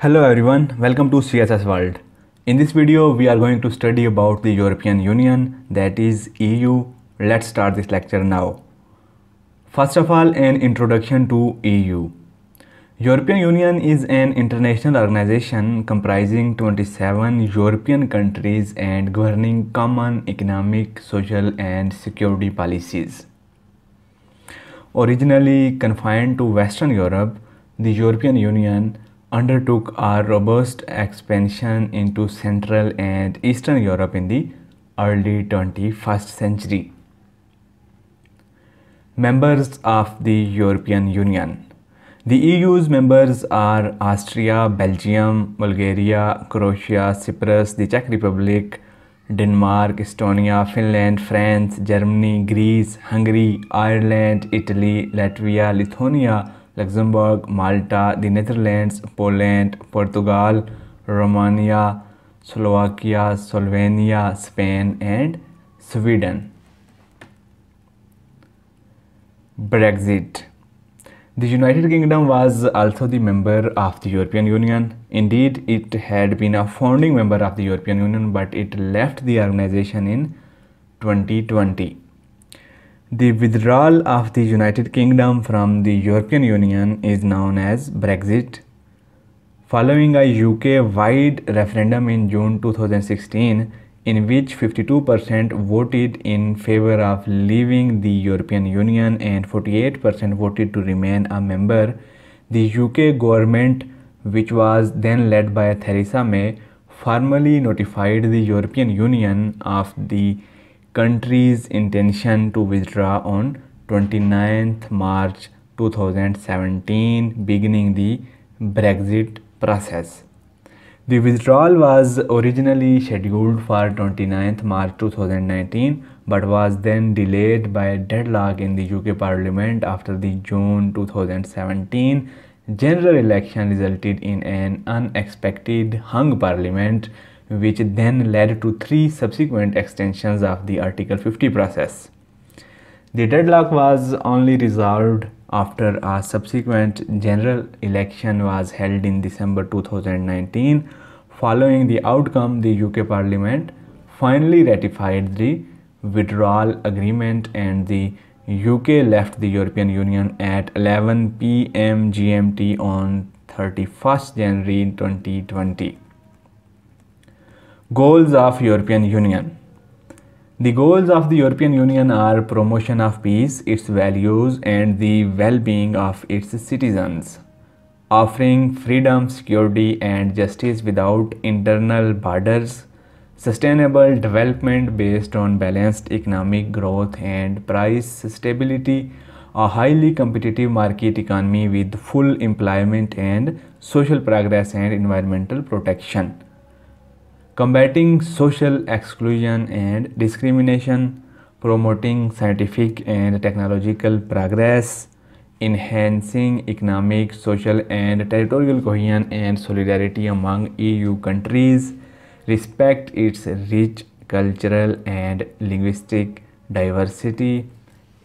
Hello everyone, welcome to CSS World. In this video, we are going to study about the European Union, that is EU. Let's start this lecture now. First of all, an introduction to EU. European Union is an international organization comprising 27 European countries and governing common economic, social and security policies. Originally confined to Western Europe, the European Union undertook a robust expansion into Central and Eastern Europe in the early 21st century. Members of the European Union The EU's members are Austria, Belgium, Bulgaria, Croatia, Cyprus, the Czech Republic, Denmark, Estonia, Finland, France, Germany, Greece, Hungary, Ireland, Italy, Latvia, Lithuania, Luxembourg, Malta, the Netherlands, Poland, Portugal, Romania, Slovakia, Slovenia, Spain, and Sweden. Brexit. The United Kingdom was also the member of the European Union. Indeed, it had been a founding member of the European Union, but it left the organization in 2020. The withdrawal of the United Kingdom from the European Union is known as Brexit. Following a UK wide referendum in June 2016, in which 52% voted in favor of leaving the European Union and 48% voted to remain a member, the UK government, which was then led by Theresa May, formally notified the European Union of the country's intention to withdraw on 29th March 2017 beginning the Brexit process. The withdrawal was originally scheduled for 29th March 2019 but was then delayed by a deadlock in the UK Parliament after the June 2017 general election resulted in an unexpected hung parliament which then led to three subsequent extensions of the Article 50 process. The deadlock was only resolved after a subsequent general election was held in December 2019. Following the outcome, the UK Parliament finally ratified the withdrawal agreement and the UK left the European Union at 11 pm GMT on 31st January 2020. Goals of European Union The goals of the European Union are promotion of peace, its values and the well-being of its citizens, offering freedom, security and justice without internal borders, sustainable development based on balanced economic growth and price stability, a highly competitive market economy with full employment and social progress and environmental protection combating social exclusion and discrimination, promoting scientific and technological progress, enhancing economic, social and territorial cohesion and solidarity among EU countries, respect its rich cultural and linguistic diversity,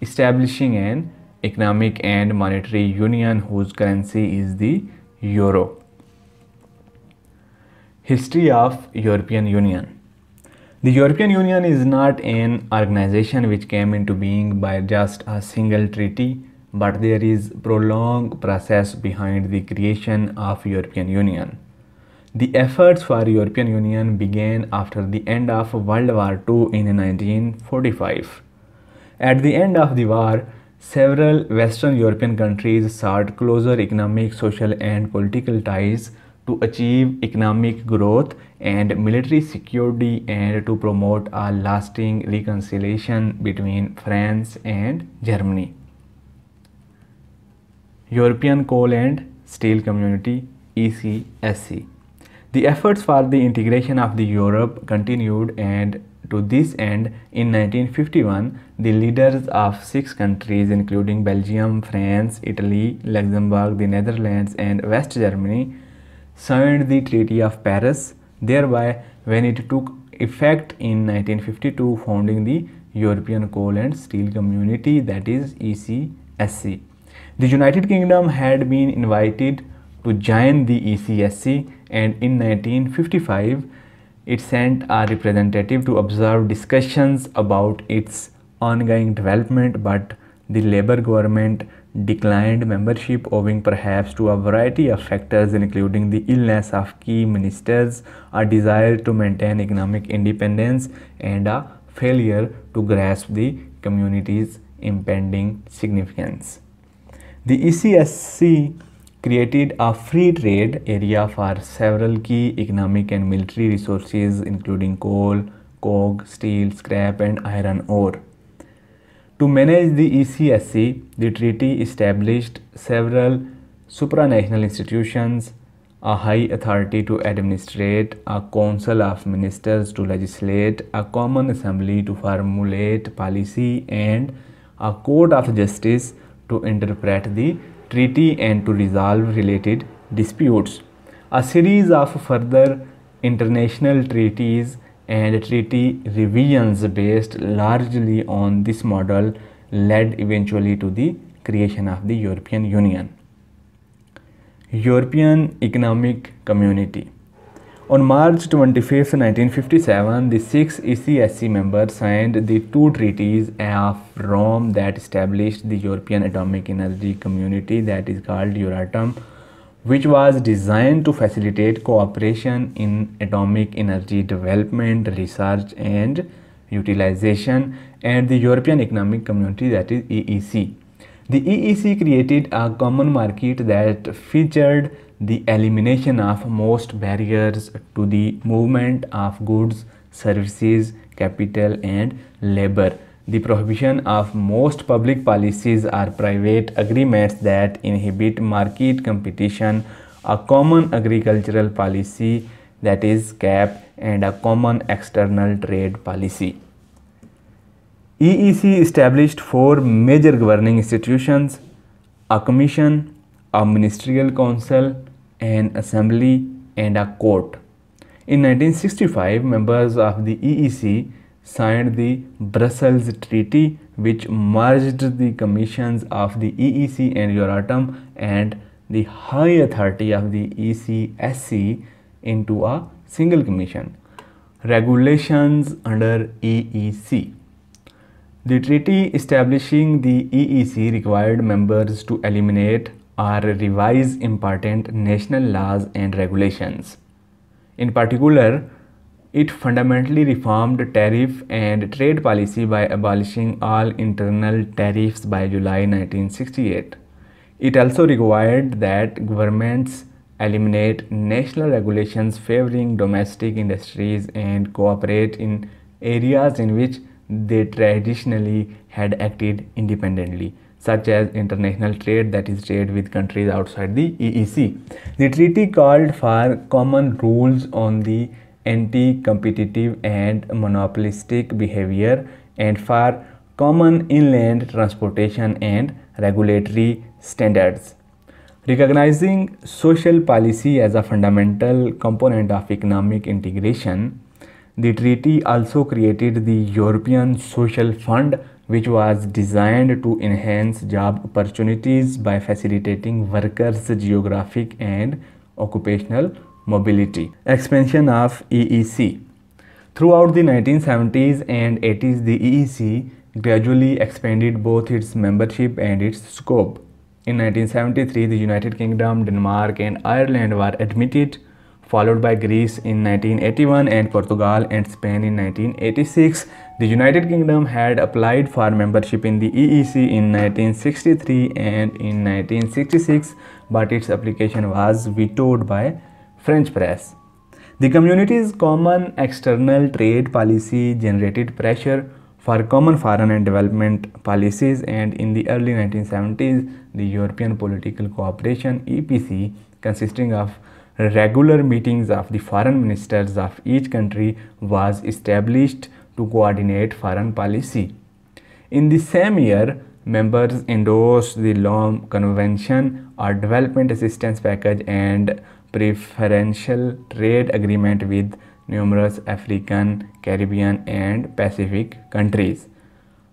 establishing an economic and monetary union whose currency is the euro. History of European Union The European Union is not an organization which came into being by just a single treaty but there is prolonged process behind the creation of European Union. The efforts for European Union began after the end of World War II in 1945. At the end of the war, several Western European countries sought closer economic, social and political ties to achieve economic growth and military security and to promote a lasting reconciliation between France and Germany. European Coal and Steel Community ECSC The efforts for the integration of the Europe continued and to this end, in 1951, the leaders of six countries including Belgium, France, Italy, Luxembourg, the Netherlands and West Germany signed the Treaty of Paris, thereby when it took effect in 1952 founding the European Coal and Steel Community that is ECSC. The United Kingdom had been invited to join the ECSC and in 1955 it sent a representative to observe discussions about its ongoing development but the Labour government declined membership owing perhaps to a variety of factors including the illness of key ministers, a desire to maintain economic independence and a failure to grasp the community's impending significance. The ECSC created a free trade area for several key economic and military resources including coal, coke, steel, scrap and iron ore. To manage the ECSC, the treaty established several supranational institutions, a high authority to administrate, a council of ministers to legislate, a common assembly to formulate policy, and a court of justice to interpret the treaty and to resolve related disputes. A series of further international treaties and a treaty revisions based largely on this model led eventually to the creation of the European Union. European Economic Community On March 25, 1957, the six ECSC members signed the two treaties of Rome that established the European Atomic Energy Community that is called Euratom which was designed to facilitate cooperation in atomic energy development, research and utilization and the European Economic Community that is EEC. The EEC created a common market that featured the elimination of most barriers to the movement of goods, services, capital and labor the prohibition of most public policies are private agreements that inhibit market competition, a common agricultural policy that is CAP and a common external trade policy. EEC established four major governing institutions, a commission, a ministerial council, an assembly and a court. In 1965, members of the EEC signed the Brussels Treaty which merged the commissions of the EEC and Euratom and the high authority of the ECSC into a single commission. Regulations under EEC The treaty establishing the EEC required members to eliminate or revise important national laws and regulations. In particular, it fundamentally reformed tariff and trade policy by abolishing all internal tariffs by July 1968. It also required that governments eliminate national regulations favoring domestic industries and cooperate in areas in which they traditionally had acted independently such as international trade that is trade with countries outside the EEC. The treaty called for common rules on the anti-competitive and monopolistic behavior and for common inland transportation and regulatory standards. Recognizing social policy as a fundamental component of economic integration, the treaty also created the European Social Fund which was designed to enhance job opportunities by facilitating workers' geographic and occupational mobility. Expansion of EEC Throughout the 1970s and 80s, the EEC gradually expanded both its membership and its scope. In 1973, the United Kingdom, Denmark, and Ireland were admitted, followed by Greece in 1981 and Portugal and Spain in 1986. The United Kingdom had applied for membership in the EEC in 1963 and in 1966, but its application was vetoed by French press. The community's common external trade policy generated pressure for common foreign and development policies and in the early 1970s the European Political Cooperation EPC consisting of regular meetings of the foreign ministers of each country was established to coordinate foreign policy. In the same year, members endorsed the Lom Convention or Development Assistance Package and preferential trade agreement with numerous African, Caribbean and Pacific countries.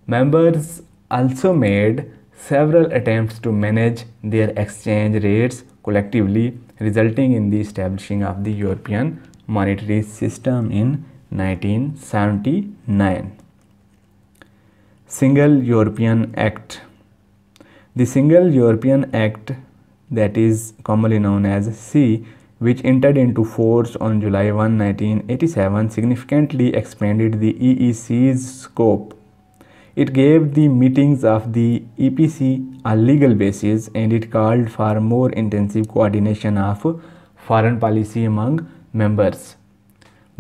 Members also made several attempts to manage their exchange rates collectively resulting in the establishing of the European monetary system in 1979. Single European Act The Single European Act that is commonly known as C which entered into force on July 1, 1987 significantly expanded the EEC's scope. It gave the meetings of the EPC a legal basis and it called for more intensive coordination of foreign policy among members.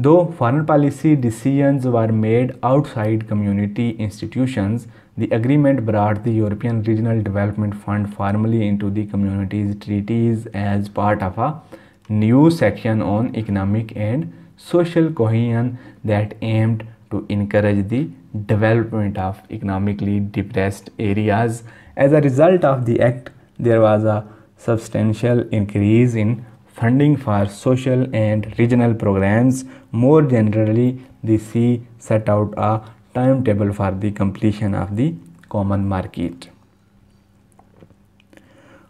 Though foreign policy decisions were made outside community institutions, the agreement brought the European Regional Development Fund formally into the community's treaties as part of a new section on economic and social cohesion that aimed to encourage the development of economically depressed areas. As a result of the act, there was a substantial increase in funding for social and regional programs. More generally, the C set out a timetable for the completion of the common market.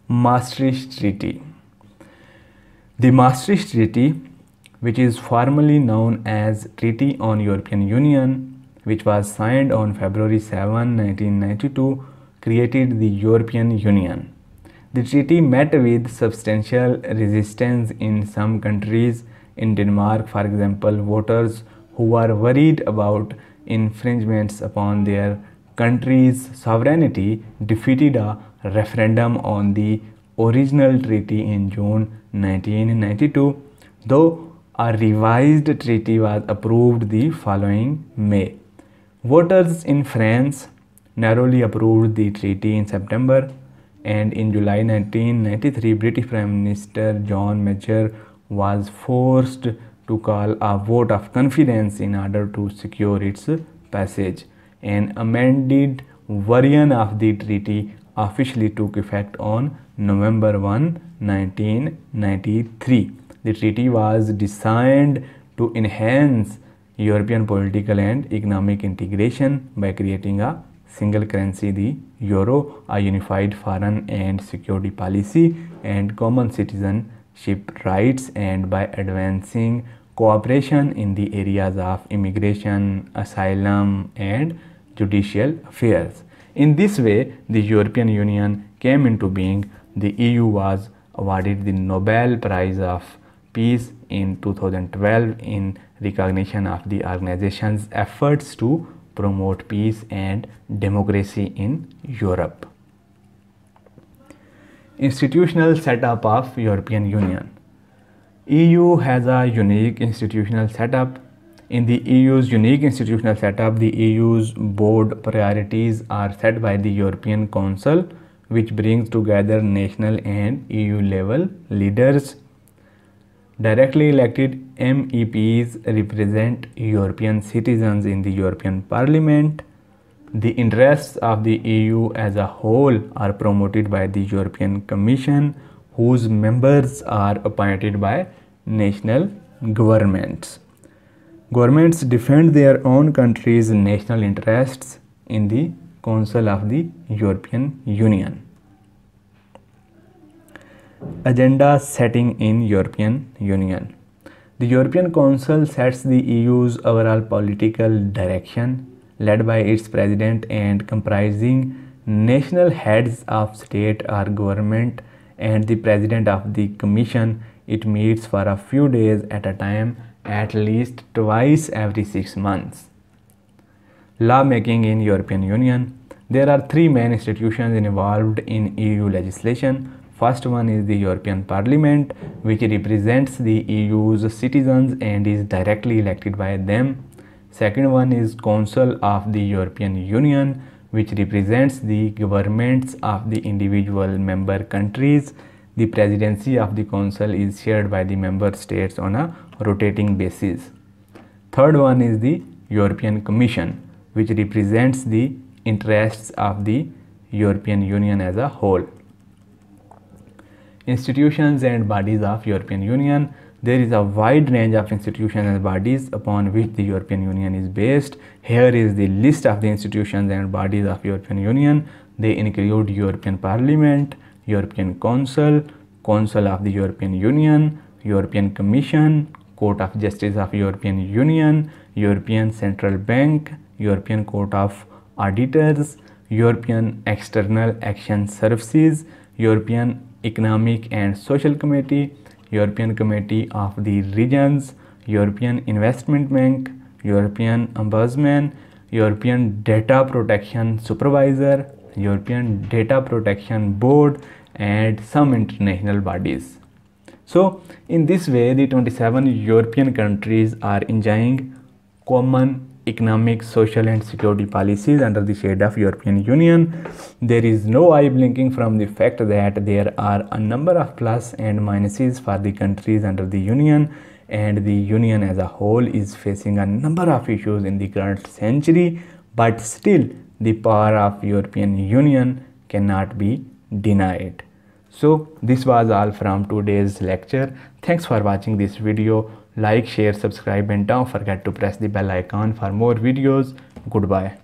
Maastricht Treaty The Maastricht Treaty, which is formally known as Treaty on European Union, which was signed on February 7, 1992, created the European Union. The treaty met with substantial resistance in some countries. In Denmark, for example, voters who were worried about infringements upon their country's sovereignty defeated a referendum on the original treaty in June 1992, though a revised treaty was approved the following May. Voters in France narrowly approved the treaty in September and in July 1993 British Prime Minister John Major was forced to call a vote of confidence in order to secure its passage. An amended version of the treaty officially took effect on November 1, 1993. The treaty was designed to enhance European political and economic integration by creating a single currency the euro a unified foreign and security policy and common citizenship rights and by advancing cooperation in the areas of immigration asylum and judicial affairs in this way the european union came into being the eu was awarded the nobel prize of peace in 2012 in recognition of the organization's efforts to promote peace and democracy in Europe. Institutional setup of European Union EU has a unique institutional setup. In the EU's unique institutional setup, the EU's board priorities are set by the European Council, which brings together national and EU level leaders Directly elected MEPs represent European citizens in the European Parliament. The interests of the EU as a whole are promoted by the European Commission, whose members are appointed by national governments. Governments defend their own country's national interests in the Council of the European Union agenda setting in European Union. The European Council sets the EU's overall political direction led by its president and comprising national heads of state or government and the president of the commission it meets for a few days at a time at least twice every 6 months lawmaking in european union there are three main institutions involved in eu legislation First one is the European Parliament, which represents the EU's citizens and is directly elected by them. Second one is Council of the European Union, which represents the governments of the individual member countries. The presidency of the Council is shared by the member states on a rotating basis. Third one is the European Commission, which represents the interests of the European Union as a whole institutions and bodies of European Union. There is a wide range of institutions and bodies upon which the European Union is based. Here is the list of the institutions and bodies of European Union. They include European Parliament, European Council, Council of the European Union, European Commission, Court of Justice of European Union, European Central Bank, European Court of Auditors, European External Action Services, European Economic and Social Committee, European Committee of the Regions, European Investment Bank, European Ombudsman, European Data Protection Supervisor, European Data Protection Board and some international bodies. So in this way the 27 European countries are enjoying common economic, social and security policies under the shade of European Union. There is no eye blinking from the fact that there are a number of plus and minuses for the countries under the Union and the Union as a whole is facing a number of issues in the current century but still the power of European Union cannot be denied. So this was all from today's lecture. Thanks for watching this video like share subscribe and don't forget to press the bell icon for more videos goodbye